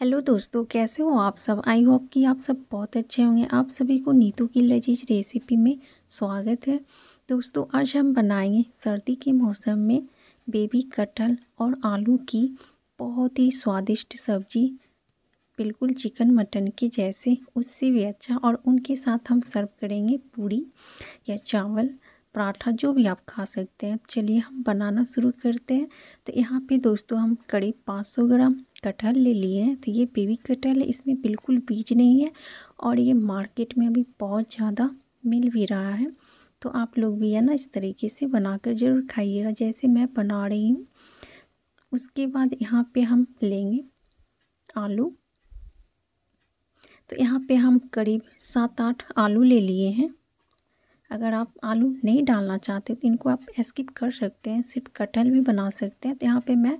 hello दोस्तों कैसे हो आप सब आई होप कि आप सब बहुत अच्छे होंगे आप सभी को नीतू की लजीज रेसिपी में स्वागत है दोस्तों आज हम बनाएंगे सर्दी के मौसम में बेबी कटहल और आलू की बहुत ही स्वादिष्ट सब्जी बिल्कुल चिकन मटन के जैसे उससे भी अच्छा और उनके साथ हम सर्व करेंगे पूड़ी या चावल पराठा जो भी आप खा सकते हैं चलिए हम बनाना शुरू करते हैं तो यहाँ पे दोस्तों हम करीब 500 ग्राम कटहल ले लिए हैं तो ये बेबी कटहल है इसमें बिल्कुल बीज नहीं है और ये मार्केट में अभी बहुत ज़्यादा मिल भी रहा है तो आप लोग भी है ना इस तरीके से बनाकर ज़रूर खाइएगा जैसे मैं बना रही हूँ उसके बाद यहाँ पर हम लेंगे आलू तो यहाँ पे हम करीब सात आठ आलू ले लिए हैं अगर आप आलू नहीं डालना चाहते तो इनको आप स्किप कर सकते हैं सिर्फ कटहल भी बना सकते हैं तो यहाँ पे मैं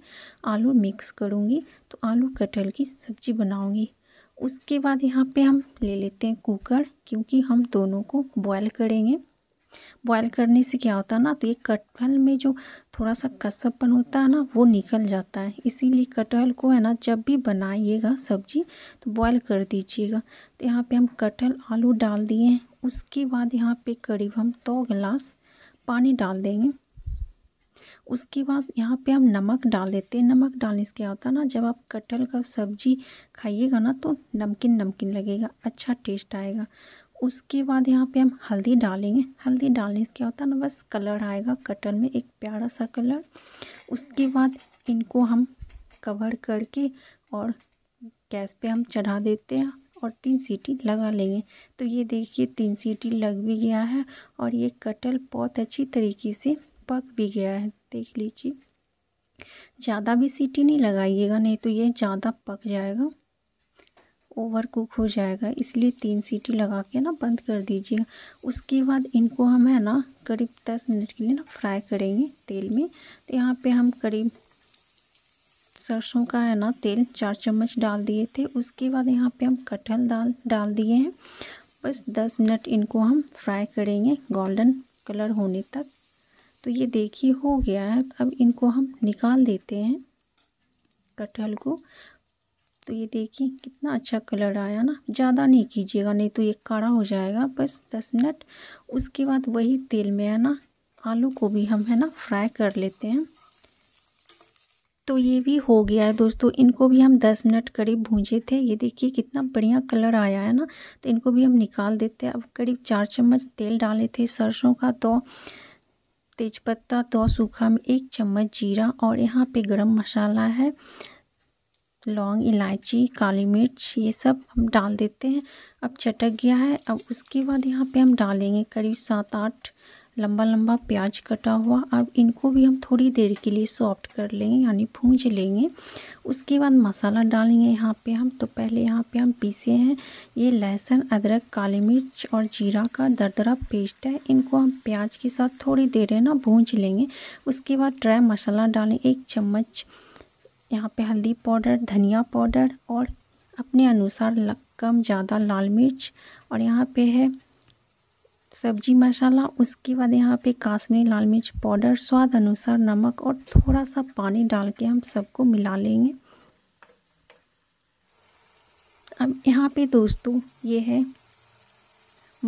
आलू मिक्स करूँगी तो आलू कटहल की सब्ज़ी बनाऊँगी उसके बाद यहाँ पे हम ले लेते हैं कुकर क्योंकि हम दोनों को बॉयल करेंगे बॉयल करने से क्या होता है ना तो ये कटहल में जो थोड़ा सा कसपन होता है ना वो निकल जाता है इसीलिए कटहल को है ना जब भी बनाइएगा सब्जी तो बॉयल कर दीजिएगा तो यहाँ पे हम कटहल आलू डाल दिए हैं उसके बाद यहाँ पे करीब हम दो तो गिलास पानी डाल देंगे उसके बाद यहाँ पे हम नमक डाल देते हैं नमक डालने से क्या होता है ना जब आप कटहल का सब्जी खाइएगा ना तो नमकीन नमकीन लगेगा अच्छा टेस्ट आएगा उसके बाद यहाँ पे हम हल्दी डालेंगे हल्दी डालने से क्या होता है ना बस कलर आएगा कटन में एक प्यारा सा कलर उसके बाद इनको हम कवर करके और गैस पे हम चढ़ा देते हैं और तीन सीटी लगा लेंगे तो ये देखिए तीन सीटी लग भी गया है और ये कटल बहुत अच्छी तरीके से पक भी गया है देख लीजिए ज़्यादा भी सीटी नहीं लगाइएगा नहीं तो ये ज़्यादा पक जाएगा ओवर कुक हो जाएगा इसलिए तीन सीटी लगा के ना बंद कर दीजिएगा उसके बाद इनको हम है ना करीब दस मिनट के लिए ना फ्राई करेंगे तेल में तो यहाँ पे हम करीब सरसों का है ना तेल चार चम्मच डाल दिए थे उसके बाद यहाँ पे हम कटहल दाल डाल दिए हैं बस दस मिनट इनको हम फ्राई करेंगे गोल्डन कलर होने तक तो ये देखिए हो गया है अब इनको हम निकाल देते हैं कटहल को तो ये देखिए कितना अच्छा कलर आया ना ज़्यादा नहीं कीजिएगा नहीं तो ये काढ़ा हो जाएगा बस दस मिनट उसके बाद वही तेल में है ना आलू को भी हम है ना फ्राई कर लेते हैं तो ये भी हो गया है दोस्तों इनको भी हम 10 मिनट करीब भूंजे थे ये देखिए कितना बढ़िया कलर आया है ना तो इनको भी हम निकाल देते हैं अब करीब चार चम्मच तेल डाले थे सरसों का दो तेज़पत्ता दो सूखा में एक चम्मच जीरा और यहाँ पे गरम मसाला है लौंग इलायची काली मिर्च ये सब हम डाल देते हैं अब चटक गया है अब उसके बाद यहाँ पे हम डालेंगे करीब सात आठ लंबा लंबा प्याज कटा हुआ अब इनको भी हम थोड़ी देर के लिए सॉफ्ट कर लेंगे यानी भूंज लेंगे उसके बाद मसाला डालेंगे यहाँ पे हम तो पहले यहाँ पे हम पीसे हैं ये लहसुन अदरक काली मिर्च और जीरा का दरदरा पेस्ट है इनको हम प्याज के साथ थोड़ी देर है ना भूंज लेंगे उसके बाद ड्राई मसाला डालें एक चम्मच यहाँ पे हल्दी पाउडर धनिया पाउडर और अपने अनुसार कम ज़्यादा लाल मिर्च और यहाँ पे है सब्जी मसाला उसके बाद यहाँ पे काश्मीरी लाल मिर्च पाउडर स्वाद अनुसार नमक और थोड़ा सा पानी डाल के हम सबको मिला लेंगे अब यहाँ पे दोस्तों ये है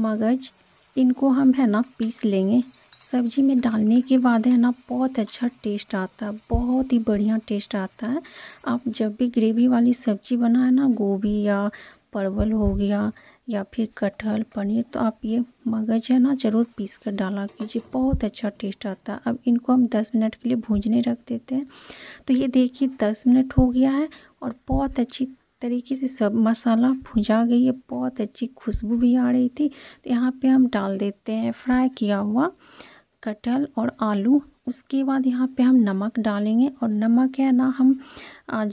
मगज इनको हम है ना पीस लेंगे सब्जी में डालने के बाद है ना बहुत अच्छा टेस्ट आता है बहुत ही बढ़िया टेस्ट आता है आप जब भी ग्रेवी वाली सब्जी बनाए ना गोभी या परवल हो गया या फिर कटहल पनीर तो आप ये मगज है ना ज़रूर पीस कर डाला कीजिए बहुत अच्छा टेस्ट आता है अब इनको हम 10 मिनट के लिए भूजने रख देते हैं तो ये देखिए 10 मिनट हो गया है और बहुत अच्छी तरीके से सब मसाला भुजा गई है बहुत अच्छी खुशबू भी आ रही थी तो यहाँ पे हम डाल देते हैं फ्राई किया हुआ कटहल और आलू उसके बाद यहाँ पे हम नमक डालेंगे और नमक है ना हम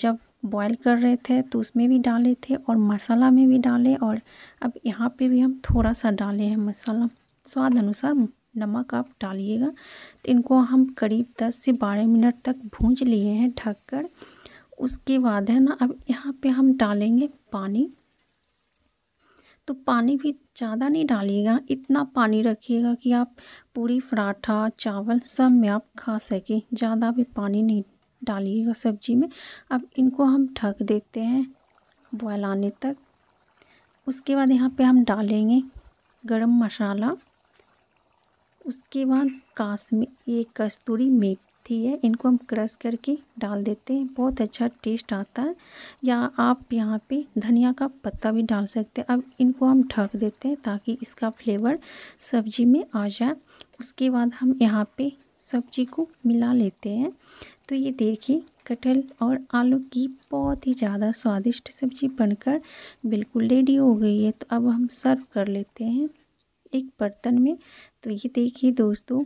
जब बॉईल कर रहे थे तो उसमें भी डाले थे और मसाला में भी डाले और अब यहाँ पे भी हम थोड़ा सा डाले हैं मसाला स्वाद अनुसार नमक आप डालिएगा तो इनको हम करीब दस से बारह मिनट तक भूंज लिए हैं ढककर उसके बाद है ना अब यहाँ पे हम डालेंगे पानी तो पानी भी ज़्यादा नहीं डालिएगा इतना पानी रखिएगा कि आप पूरी पराठा चावल सब में आप खा सकें ज़्यादा भी पानी नहीं डालिएगा सब्जी में अब इनको हम ढक देते हैं बॉयल आने तक उसके बाद यहाँ पे हम डालेंगे गरम मसाला उसके बाद काश्मीर एक कस्तूरी मेथी थी है इनको हम क्रश करके डाल देते हैं बहुत अच्छा टेस्ट आता है या आप यहाँ पे धनिया का पत्ता भी डाल सकते हैं अब इनको हम ढक देते हैं ताकि इसका फ्लेवर सब्जी में आ जाए उसके बाद हम यहाँ पे सब्जी को मिला लेते हैं तो ये देखिए कटहल और आलू की बहुत ही ज़्यादा स्वादिष्ट सब्जी बनकर बिल्कुल रेडी हो गई है तो अब हम सर्व कर लेते हैं एक बर्तन में तो ये देखिए दोस्तों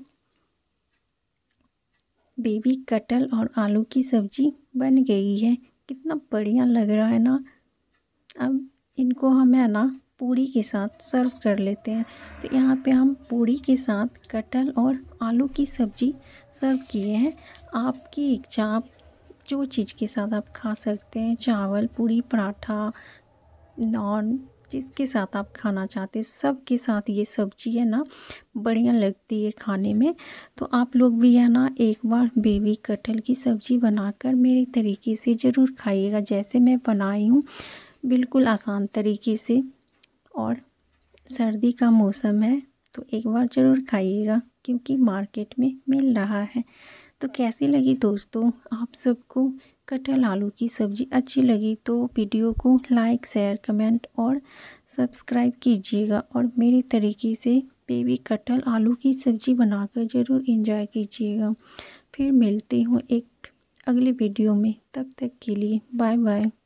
बेबी कटल और आलू की सब्ज़ी बन गई है कितना बढ़िया लग रहा है ना अब इनको हम है ना पूड़ी के साथ सर्व कर लेते हैं तो यहाँ पे हम पूड़ी के साथ कटल और आलू की सब्ज़ी सर्व किए हैं आपकी इच्छा आप जो चीज़ के साथ आप खा सकते हैं चावल पूड़ी पराठा नॉन जिसके साथ आप खाना चाहते हैं सब के साथ ये सब्जी है ना बढ़िया लगती है खाने में तो आप लोग भी है ना एक बार बेबी कटहल की सब्ज़ी बनाकर मेरे तरीके से ज़रूर खाइएगा जैसे मैं बनाई हूँ बिल्कुल आसान तरीके से और सर्दी का मौसम है तो एक बार ज़रूर खाइएगा क्योंकि मार्केट में मिल रहा है तो कैसी लगी दोस्तों आप सबको कटहल आलू की सब्ज़ी अच्छी लगी तो वीडियो को लाइक शेयर कमेंट और सब्सक्राइब कीजिएगा और मेरे तरीके से बेबी कटहल आलू की सब्ज़ी बनाकर ज़रूर इंजॉय कीजिएगा फिर मिलती हूँ एक अगले वीडियो में तब तक के लिए बाय बाय